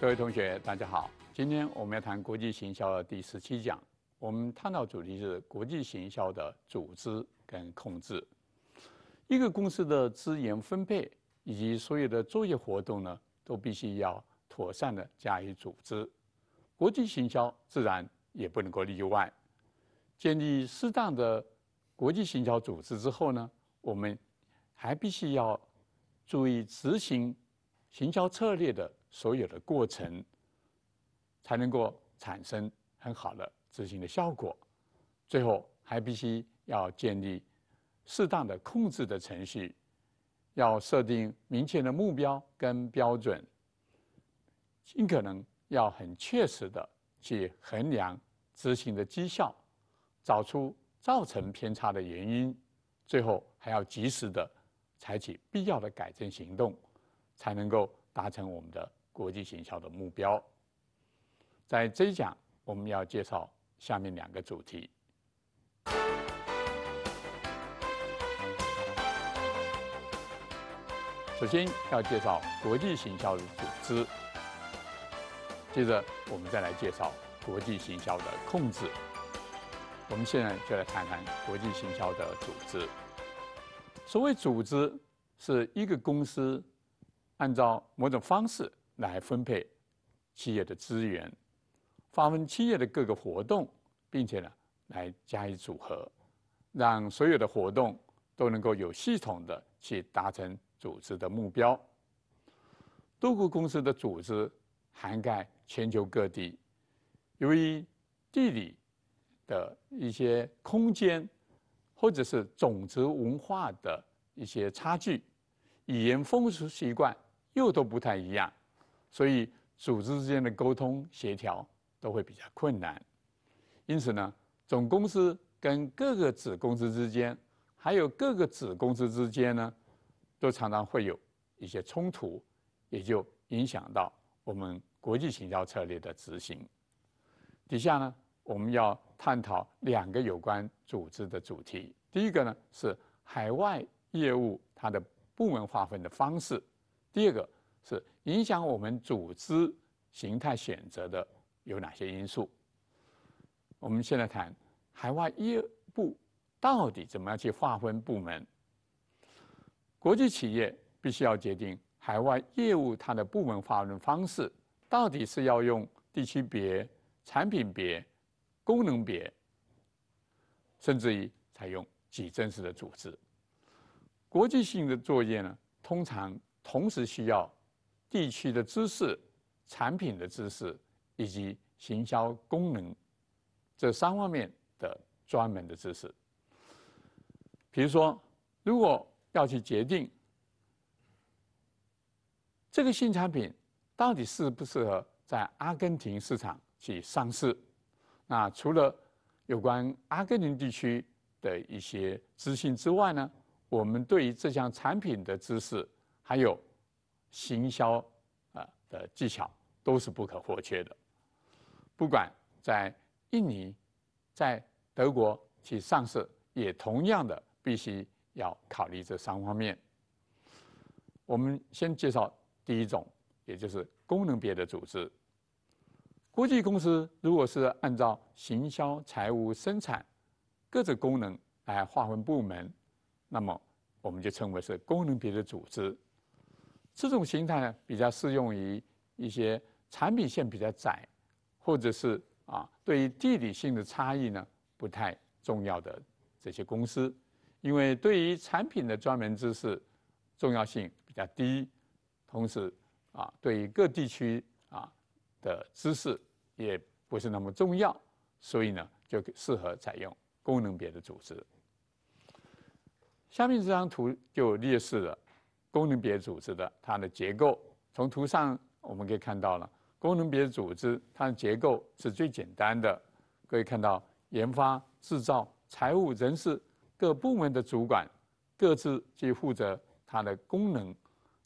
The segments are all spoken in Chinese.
各位同学，大家好。今天我们要谈国际行销的第十七讲。我们探讨主题是国际行销的组织跟控制。一个公司的资源分配以及所有的作业活动呢，都必须要妥善的加以组织。国际行销自然也不能够例外。建立适当的国际行销组织之后呢，我们还必须要注意执行行销策略的。所有的过程才能够产生很好的执行的效果，最后还必须要建立适当的控制的程序，要设定明确的目标跟标准，尽可能要很确实的去衡量执行的绩效，找出造成偏差的原因，最后还要及时的采取必要的改正行动，才能够达成我们的。国际行销的目标，在这一讲我们要介绍下面两个主题。首先要介绍国际行销的组织，接着我们再来介绍国际行销的控制。我们现在就来谈谈国际行销的组织。所谓组织，是一个公司按照某种方式。来分配企业的资源，划分企业的各个活动，并且呢，来加以组合，让所有的活动都能够有系统的去达成组织的目标。多国公司的组织涵盖全球各地，由于地理的一些空间，或者是种族文化的一些差距，语言、风俗习惯又都不太一样。所以，组织之间的沟通协调都会比较困难。因此呢，总公司跟各个子公司之间，还有各个子公司之间呢，都常常会有一些冲突，也就影响到我们国际行销策略的执行。底下呢，我们要探讨两个有关组织的主题。第一个呢是海外业务它的部门划分的方式；第二个是。影响我们组织形态选择的有哪些因素？我们现在谈海外业务到底怎么样去划分部门？国际企业必须要决定海外业务它的部门划分方式，到底是要用地区别、产品别、功能别，甚至于采用几层式的组织。国际性的作业呢，通常同时需要。地区的知识、产品的知识以及行销功能这三方面的专门的知识。比如说，如果要去决定这个新产品到底适不适合在阿根廷市场去上市，那除了有关阿根廷地区的一些资讯之外呢，我们对于这项产品的知识还有。行销啊的技巧都是不可或缺的，不管在印尼、在德国去上市，也同样的必须要考虑这三方面。我们先介绍第一种，也就是功能别的组织。国际公司如果是按照行销、财务、生产各自功能来划分部门，那么我们就称为是功能别的组织。这种形态呢，比较适用于一些产品线比较窄，或者是啊，对于地理性的差异呢不太重要的这些公司，因为对于产品的专门知识重要性比较低，同时啊，对于各地区啊的知识也不是那么重要，所以呢，就适合采用功能别的组织。下面这张图就列示了。功能别组织的它的结构，从图上我们可以看到了功能别组织它的结构是最简单的。可以看到研发、制造、财务、人事各部门的主管各自去负责它的功能，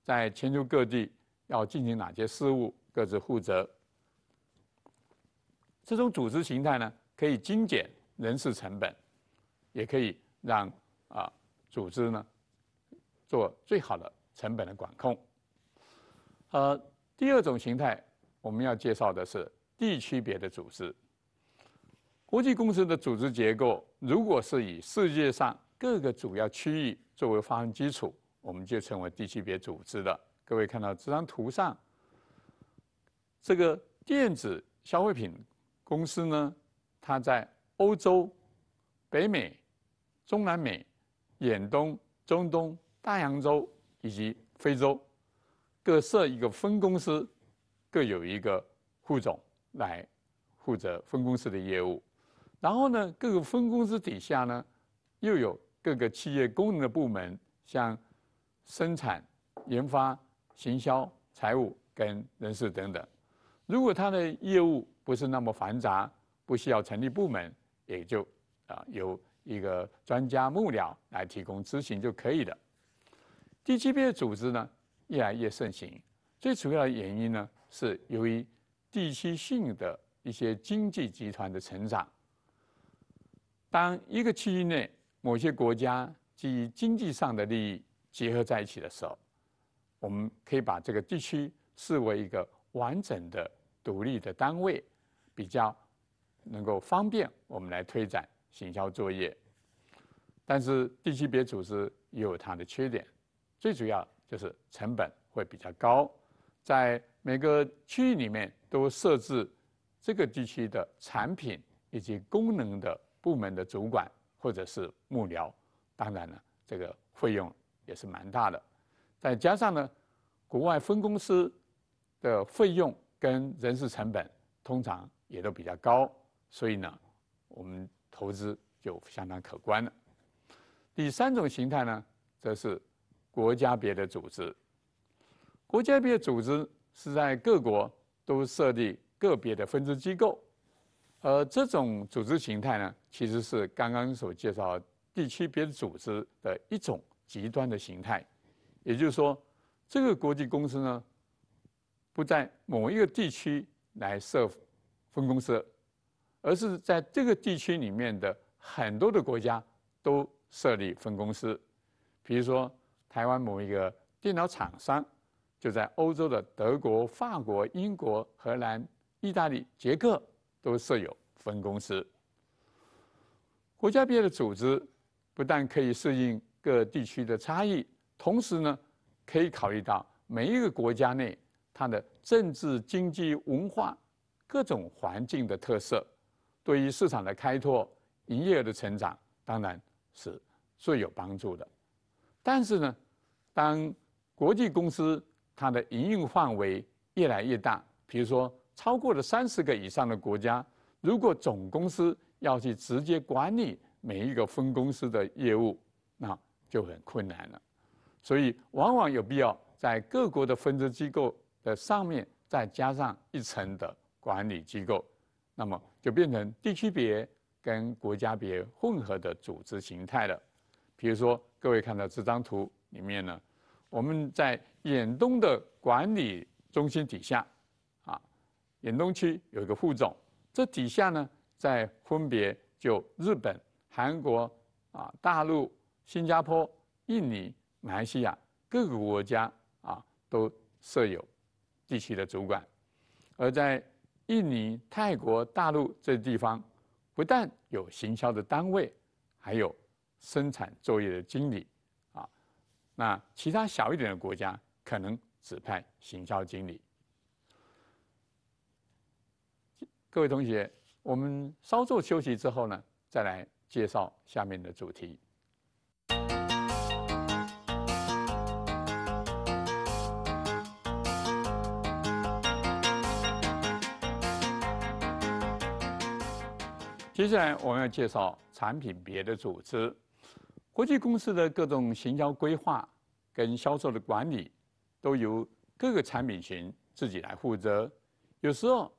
在全球各地要进行哪些事务，各自负责。这种组织形态呢，可以精简人事成本，也可以让啊组织呢。做最好的成本的管控。呃，第二种形态我们要介绍的是地区别的组织。国际公司的组织结构如果是以世界上各个主要区域作为划分基础，我们就成为地区别组织的。各位看到这张图上，这个电子消费品公司呢，它在欧洲、北美、中南美、远东、中东。大洋洲以及非洲各设一个分公司，各有一个副总来负责分公司的业务。然后呢，各个分公司底下呢，又有各个企业功能的部门，像生产、研发、行销、财务跟人事等等。如果他的业务不是那么繁杂，不需要成立部门，也就啊由一个专家幕僚来提供咨询就可以了。地区别组织呢，越来越盛行。最主要的原因呢，是由于地区性的一些经济集团的成长。当一个区域内某些国家基于经济上的利益结合在一起的时候，我们可以把这个地区视为一个完整的独立的单位，比较能够方便我们来推展行销作业。但是地区别组织也有它的缺点。最主要就是成本会比较高，在每个区域里面都设置这个地区的产品以及功能的部门的主管或者是幕僚，当然了，这个费用也是蛮大的，再加上呢，国外分公司的费用跟人事成本通常也都比较高，所以呢，我们投资就相当可观了。第三种形态呢，则是。国家别的组织，国家别的组织是在各国都设立个别的分支机构，而这种组织形态呢，其实是刚刚所介绍地区别的组织的一种极端的形态。也就是说，这个国际公司呢，不在某一个地区来设分公司，而是在这个地区里面的很多的国家都设立分公司，比如说。台湾某一个电脑厂商，就在欧洲的德国、法国、英国、荷兰、意大利、捷克都设有分公司。国家别的组织，不但可以适应各地区的差异，同时呢，可以考虑到每一个国家内它的政治、经济、文化各种环境的特色，对于市场的开拓、营业额的成长，当然是最有帮助的。但是呢。当国际公司它的营运范围越来越大，比如说超过了三十个以上的国家，如果总公司要去直接管理每一个分公司的业务，那就很困难了。所以，往往有必要在各国的分支机构的上面再加上一层的管理机构，那么就变成地区别跟国家别混合的组织形态了。比如说，各位看到这张图。里面呢，我们在远东的管理中心底下，啊，远东区有一个副总。这底下呢，在分别就日本、韩国、啊大陆、新加坡、印尼、马来西亚各个国家啊都设有地区的主管。而在印尼、泰国、大陆这地方，不但有行销的单位，还有生产作业的经理。那其他小一点的国家可能指派行销经理。各位同学，我们稍作休息之后呢，再来介绍下面的主题。接下来我们要介绍产品别的组织。国际公司的各种行销规划跟销售的管理，都由各个产品群自己来负责。有时候，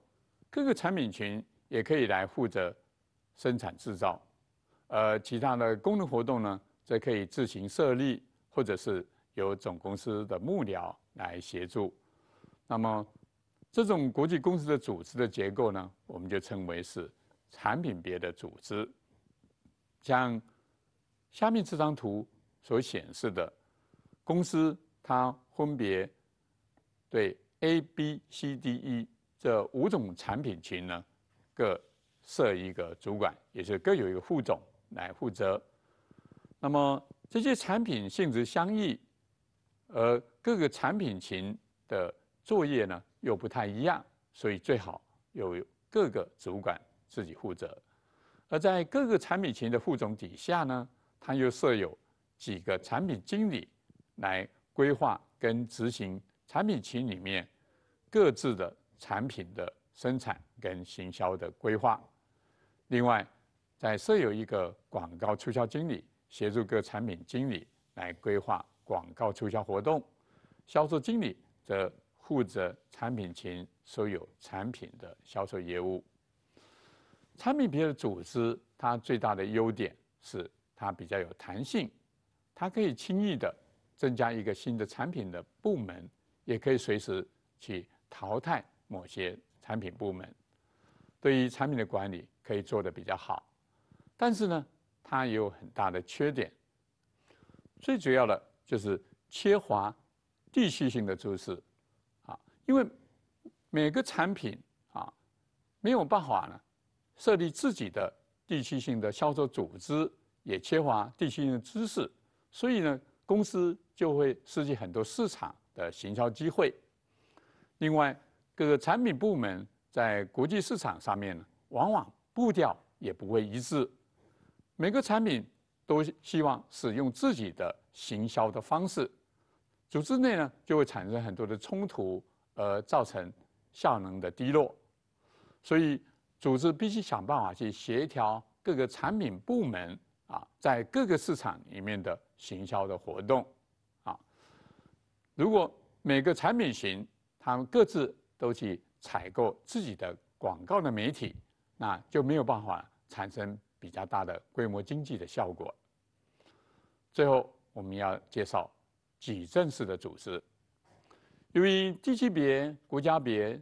各个产品群也可以来负责生产制造。呃，其他的功能活动呢，则可以自行设立，或者是由总公司的幕僚来协助。那么，这种国际公司的组织的结构呢，我们就称为是产品别的组织。像。下面这张图所显示的公司，它分别对 A、B、C、D、E 这五种产品群呢，各设一个主管，也是各有一个副总来负责。那么这些产品性质相异，而各个产品群的作业呢又不太一样，所以最好有各个主管自己负责。而在各个产品群的副总底下呢。它又设有几个产品经理来规划跟执行产品群里面各自的产品的生产跟行销的规划。另外，在设有一个广告促销经理，协助各产品经理来规划广告促销活动。销售经理则负责产品群所有产品的销售业务。产品别的组织，它最大的优点是。它比较有弹性，它可以轻易的增加一个新的产品的部门，也可以随时去淘汰某些产品部门。对于产品的管理可以做的比较好，但是呢，它也有很大的缺点。最主要的就是缺乏地区性的注势，啊，因为每个产品啊没有办法呢设立自己的地区性的销售组织。也缺乏地区的知识，所以呢，公司就会失去很多市场的行销机会。另外，各个产品部门在国际市场上面呢，往往步调也不会一致，每个产品都希望使用自己的行销的方式，组织内呢就会产生很多的冲突，而造成效能的低落。所以，组织必须想办法去协调各个产品部门。啊，在各个市场里面的行销的活动，啊，如果每个产品型，他们各自都去采购自己的广告的媒体，那就没有办法产生比较大的规模经济的效果。最后，我们要介绍矩阵式的组织，由于地区别、国家别、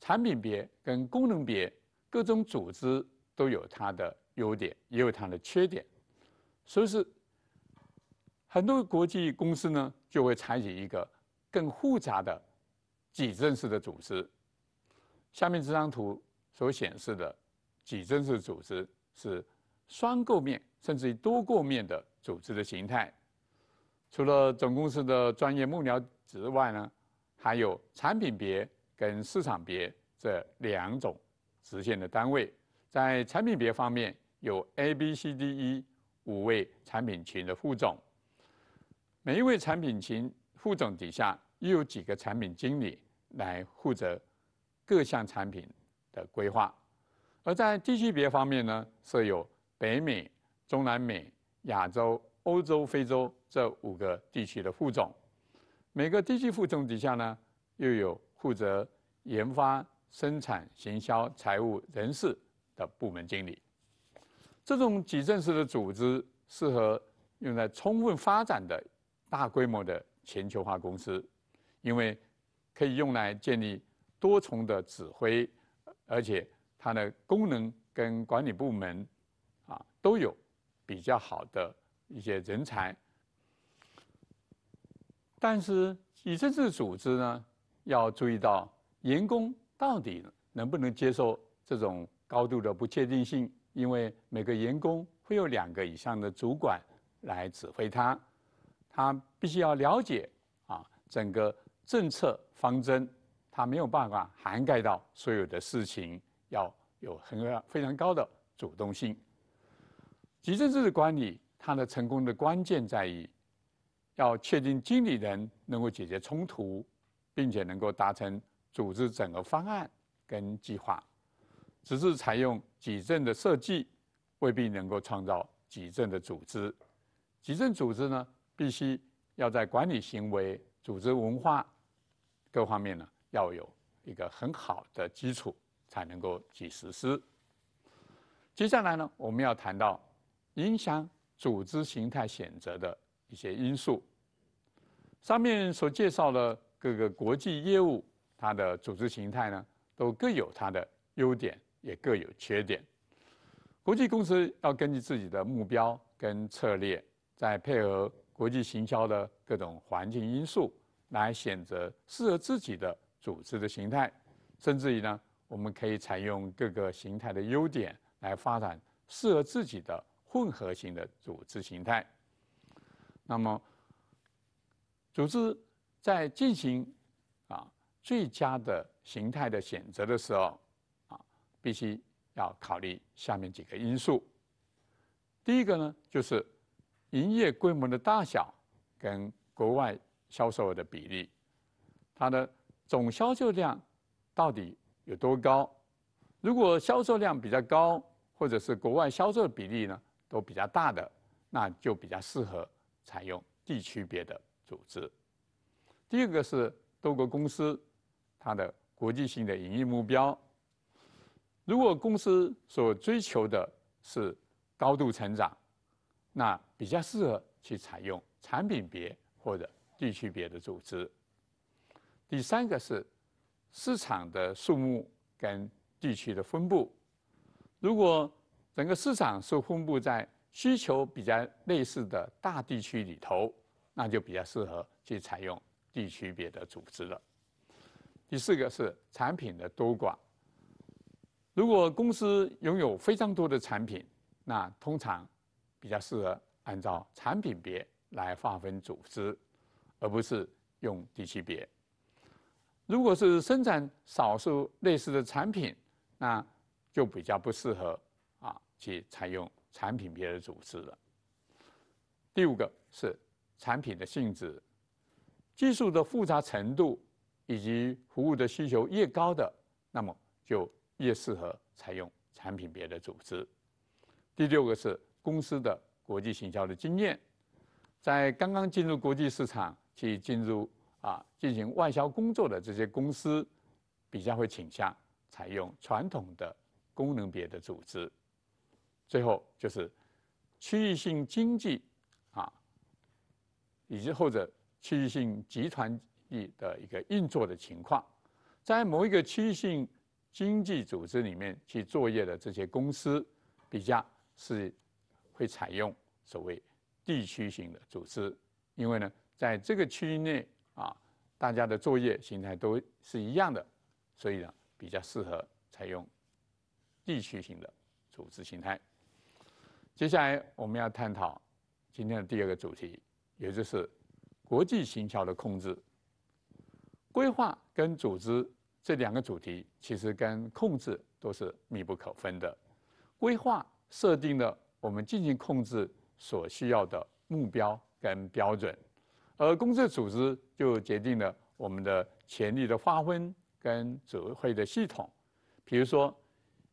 产品别跟功能别各种组织都有它的优点，也有它的缺点。所以是很多国际公司呢，就会采取一个更复杂的矩阵式的组织。下面这张图所显示的矩阵式组织是双构面甚至于多构面的组织的形态。除了总公司的专业幕僚之外呢，还有产品别跟市场别这两种直线的单位。在产品别方面，有 A、B、C、D、E。五位产品群的副总，每一位产品群副总底下又有几个产品经理来负责各项产品的规划。而在地区别方面呢，设有北美、中南美、亚洲、欧洲、非洲这五个地区的副总。每个地区副总底下呢，又有负责研发、生产、行销、财务、人事的部门经理。这种矩阵式的组织适合用来充分发展的、大规模的全球化公司，因为可以用来建立多重的指挥，而且它的功能跟管理部门啊都有比较好的一些人才。但是矩阵式组织呢，要注意到员工到底能不能接受这种高度的不确定性。因为每个员工会有两个以上的主管来指挥他，他必须要了解啊整个政策方针，他没有办法涵盖到所有的事情，要有很非常高的主动性。集制式管理它的成功的关键在于，要确定经理人能够解决冲突，并且能够达成组织整个方案跟计划。只是采用矩阵的设计，未必能够创造矩阵的组织。矩阵组织呢，必须要在管理行为、组织文化各方面呢，要有一个很好的基础，才能够去实施。接下来呢，我们要谈到影响组织形态选择的一些因素。上面所介绍的各个国际业务，它的组织形态呢，都各有它的优点。也各有缺点。国际公司要根据自己的目标跟策略，再配合国际行销的各种环境因素，来选择适合自己的组织的形态。甚至于呢，我们可以采用各个形态的优点，来发展适合自己的混合型的组织形态。那么，组织在进行啊最佳的形态的选择的时候。必须要考虑下面几个因素。第一个呢，就是营业规模的大小跟国外销售额的比例，它的总销售量到底有多高？如果销售量比较高，或者是国外销售比例呢都比较大的，那就比较适合采用地区别的组织。第二个是多个公司它的国际性的营业目标。如果公司所追求的是高度成长，那比较适合去采用产品别或者地区别的组织。第三个是市场的数目跟地区的分布，如果整个市场是分布在需求比较类似的大地区里头，那就比较适合去采用地区别的组织了。第四个是产品的多寡。如果公司拥有非常多的产品，那通常比较适合按照产品别来划分组织，而不是用地区别。如果是生产少数类似的产品，那就比较不适合啊去采用产品别的组织了。第五个是产品的性质、技术的复杂程度以及服务的需求越高的，那么就。越适合采用产品别的组织。第六个是公司的国际行销的经验，在刚刚进入国际市场去进入啊进行外销工作的这些公司，比较会倾向采用传统的功能别的组织。最后就是区域性经济啊，以及或者区域性集团域的一个运作的情况，在某一个区域性。经济组织里面去作业的这些公司，比较是会采用所谓地区型的组织，因为呢，在这个区域内啊，大家的作业形态都是一样的，所以呢，比较适合采用地区型的组织形态。接下来我们要探讨今天的第二个主题，也就是国际行销的控制、规划跟组织。这两个主题其实跟控制都是密不可分的。规划设定了我们进行控制所需要的目标跟标准，而公司组织就决定了我们的权力的划分跟指挥的系统。比如说，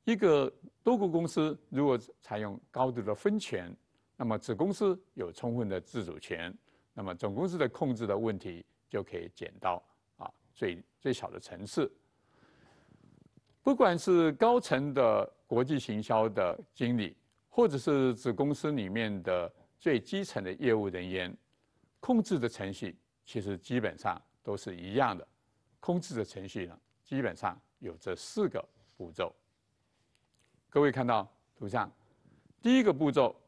一个多国公司如果采用高度的分权，那么子公司有充分的自主权，那么总公司的控制的问题就可以减到。最最小的城市，不管是高层的国际行销的经理，或者是子公司里面的最基层的业务人员，控制的程序其实基本上都是一样的。控制的程序呢，基本上有这四个步骤。各位看到图像，第一个步骤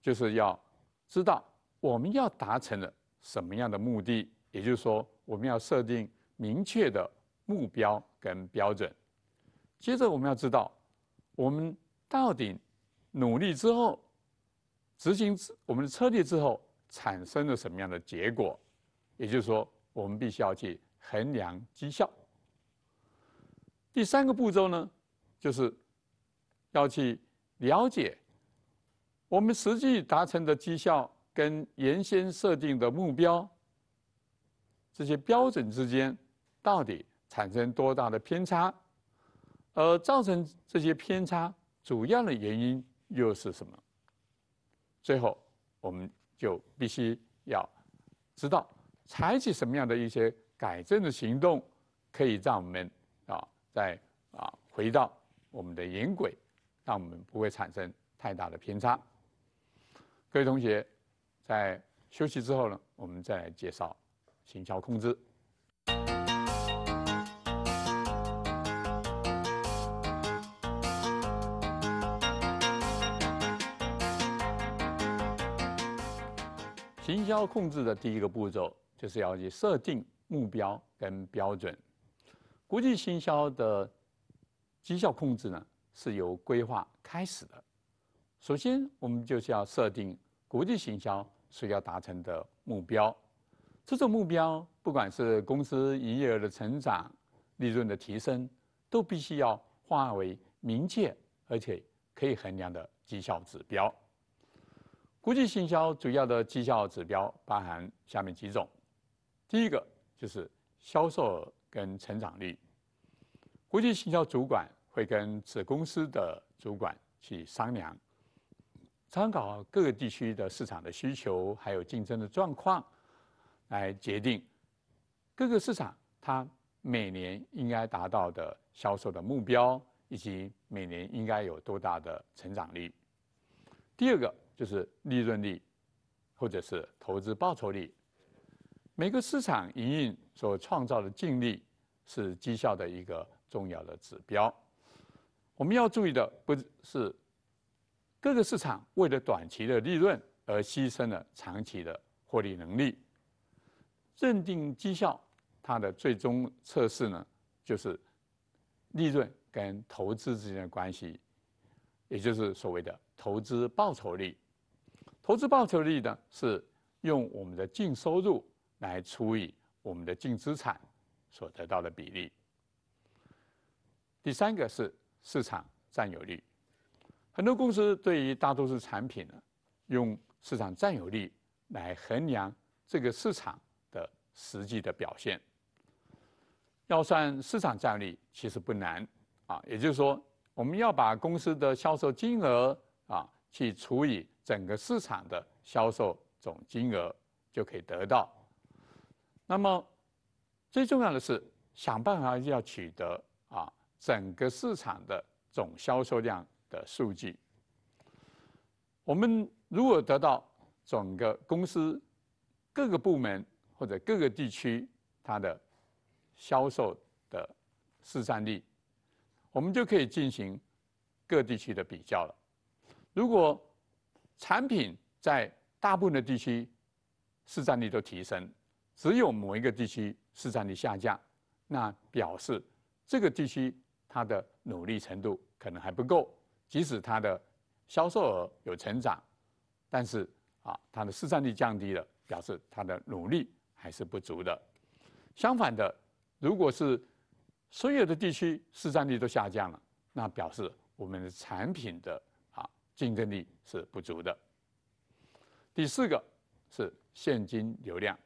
就是要知道我们要达成了什么样的目的，也就是说我们要设定。明确的目标跟标准，接着我们要知道，我们到底努力之后，执行我们的策略之后，产生了什么样的结果，也就是说，我们必须要去衡量绩效。第三个步骤呢，就是要去了解，我们实际达成的绩效跟原先设定的目标、这些标准之间。到底产生多大的偏差，而造成这些偏差主要的原因又是什么？最后，我们就必须要知道采取什么样的一些改正的行动，可以让我们啊，再啊回到我们的引轨，让我们不会产生太大的偏差。各位同学，在休息之后呢，我们再来介绍行桥控制。控制的第一个步骤就是要去设定目标跟标准。国际行销的绩效控制呢，是由规划开始的。首先，我们就是要设定国际行销所要达成的目标。这种目标，不管是公司营业额的成长、利润的提升，都必须要化为明确而且可以衡量的绩效指标。国际行销主要的绩效指标包含下面几种，第一个就是销售额跟成长率。国际行销主管会跟子公司的主管去商量，参考各个地区的市场的需求，还有竞争的状况，来决定各个市场它每年应该达到的销售的目标，以及每年应该有多大的成长率。第二个。就是利润率，或者是投资报酬率。每个市场营运所创造的净利是绩效的一个重要的指标。我们要注意的不是各个市场为了短期的利润而牺牲了长期的获利能力。认定绩效，它的最终测试呢，就是利润跟投资之间的关系，也就是所谓的投资报酬率。投资报酬率呢，是用我们的净收入来除以我们的净资产所得到的比例。第三个是市场占有率，很多公司对于大多数产品呢，用市场占有率来衡量这个市场的实际的表现。要算市场占有率其实不难啊，也就是说我们要把公司的销售金额啊去除以。整个市场的销售总金额就可以得到。那么，最重要的是想办法要取得啊整个市场的总销售量的数据。我们如果得到整个公司各个部门或者各个地区它的销售的市占率，我们就可以进行各地区的比较了。如果产品在大部分的地区市占率都提升，只有某一个地区市占率下降，那表示这个地区它的努力程度可能还不够。即使它的销售额有成长，但是啊，它的市占率降低了，表示它的努力还是不足的。相反的，如果是所有的地区市占率都下降了，那表示我们的产品的。竞争力是不足的。第四个是现金流量。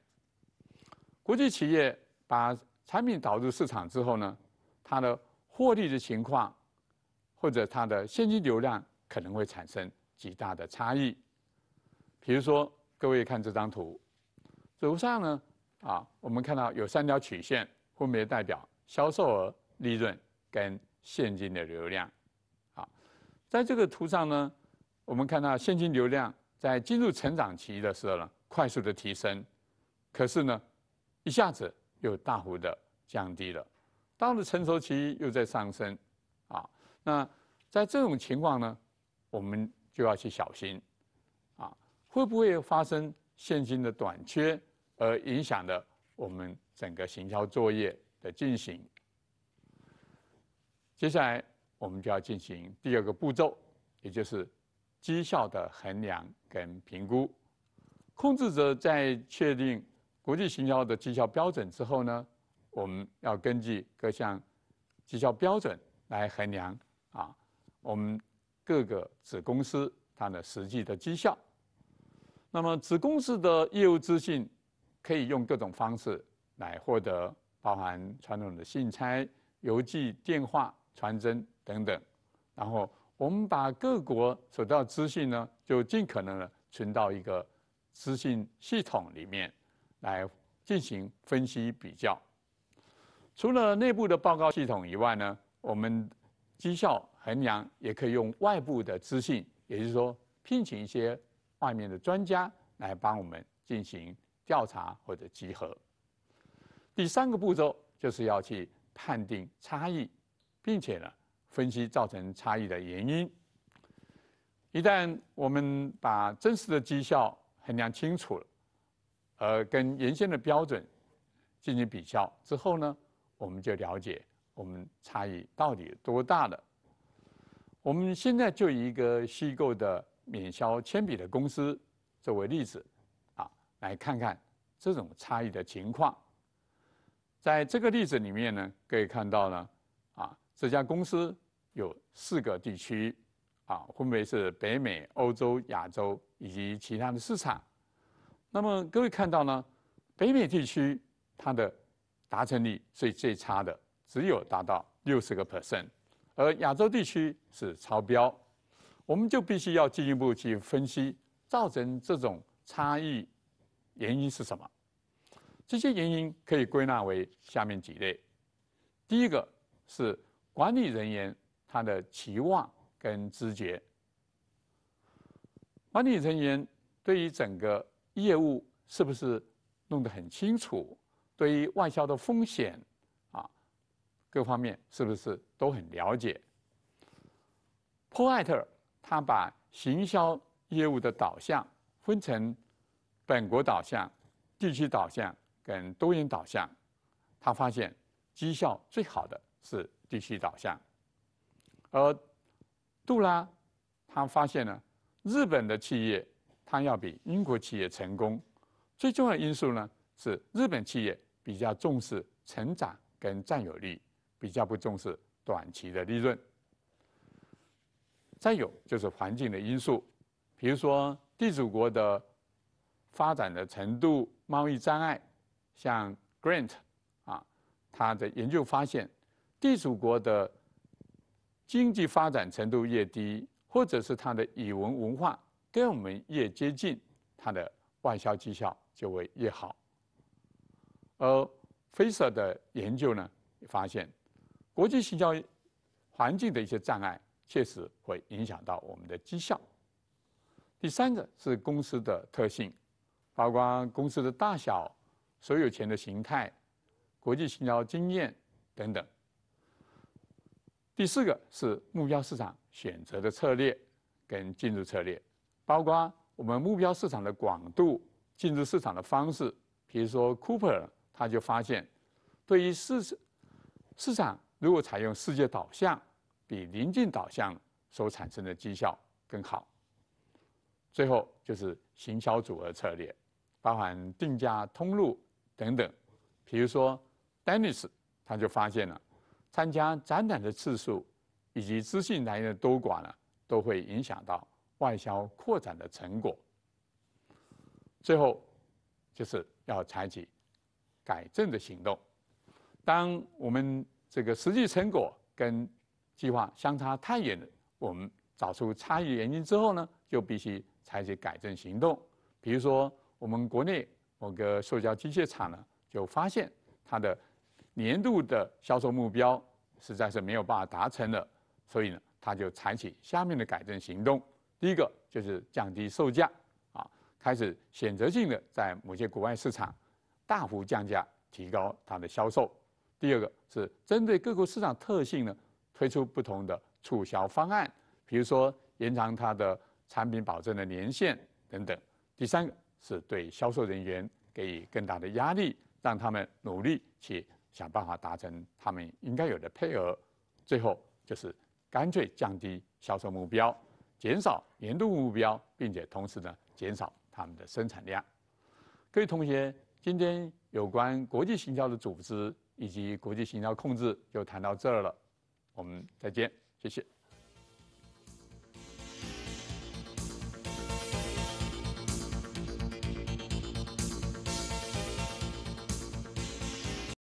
国际企业把产品导入市场之后呢，它的获利的情况或者它的现金流量可能会产生极大的差异。比如说，各位看这张图，图上呢啊，我们看到有三条曲线，分别代表销售额、利润跟现金的流量。在这个图上呢，我们看到现金流量在进入成长期的时候呢，快速的提升，可是呢，一下子又大幅的降低了，到了成熟期又在上升，啊，那在这种情况呢，我们就要去小心，啊，会不会发生现金的短缺，而影响了我们整个行销作业的进行？接下来。我们就要进行第二个步骤，也就是绩效的衡量跟评估。控制者在确定国际行销的绩效标准之后呢，我们要根据各项绩效标准来衡量啊我们各个子公司它的实际的绩效。那么子公司的业务资讯可以用各种方式来获得，包含传统的信差、邮寄、电话、传真。等等，然后我们把各国所到资讯呢，就尽可能的存到一个资讯系统里面，来进行分析比较。除了内部的报告系统以外呢，我们绩效衡量也可以用外部的资讯，也就是说聘请一些外面的专家来帮我们进行调查或者集合。第三个步骤就是要去判定差异，并且呢。分析造成差异的原因。一旦我们把真实的绩效衡量清楚了，而跟原先的标准进行比较之后呢，我们就了解我们差异到底多大了。我们现在就以一个虚构的免销铅笔的公司作为例子，啊，来看看这种差异的情况。在这个例子里面呢，可以看到呢，啊，这家公司。有四个地区，啊，分别是北美、欧洲、亚洲以及其他的市场。那么各位看到呢，北美地区它的达成率最最差的只有达到六十个 percent，而亚洲地区是超标。我们就必须要进一步去分析造成这种差异原因是什么。这些原因可以归纳为下面几类：第一个是管理人员。他的期望跟知觉，管理成员对于整个业务是不是弄得很清楚？对于外销的风险啊，各方面是不是都很了解？波特他把行销业务的导向分成本国导向、地区导向跟多元导向，他发现绩效最好的是地区导向。而杜拉他发现呢，日本的企业他要比英国企业成功，最重要的因素呢是日本企业比较重视成长跟占有率，比较不重视短期的利润。再有就是环境的因素，比如说地主国的发展的程度、贸易障碍，像 Grant 啊，他的研究发现，地主国的。经济发展程度越低，或者是它的语文文化跟我们越接近，它的外销绩效就会越好。而 f i s 的研究呢，发现国际行销环境的一些障碍确实会影响到我们的绩效。第三个是公司的特性，包括公司的大小、所有权的形态、国际行销经验等等。第四个是目标市场选择的策略跟进入策略，包括我们目标市场的广度、进入市场的方式。比如说，Cooper 他就发现，对于市市场，如果采用世界导向，比临近导向所产生的绩效更好。最后就是行销组合策略，包含定价、通路等等。比如说，Dennis 他就发现了。参加展览的次数，以及资讯来源的多寡呢，都会影响到外销扩展的成果。最后，就是要采取改正的行动。当我们这个实际成果跟计划相差太远了，我们找出差异原因之后呢，就必须采取改正行动。比如说，我们国内某个塑胶机械厂呢，就发现它的。年度的销售目标实在是没有办法达成了，所以呢，他就采取下面的改正行动：第一个就是降低售价，啊，开始选择性的在某些国外市场大幅降价，提高它的销售；第二个是针对各国市场特性呢，推出不同的促销方案，比如说延长它的产品保证的年限等等；第三个是对销售人员给予更大的压力，让他们努力去。想办法达成他们应该有的配额，最后就是干脆降低销售目标，减少年度目标，并且同时呢减少他们的生产量。各位同学，今天有关国际行销的组织以及国际行销控制就谈到这儿了，我们再见，谢谢。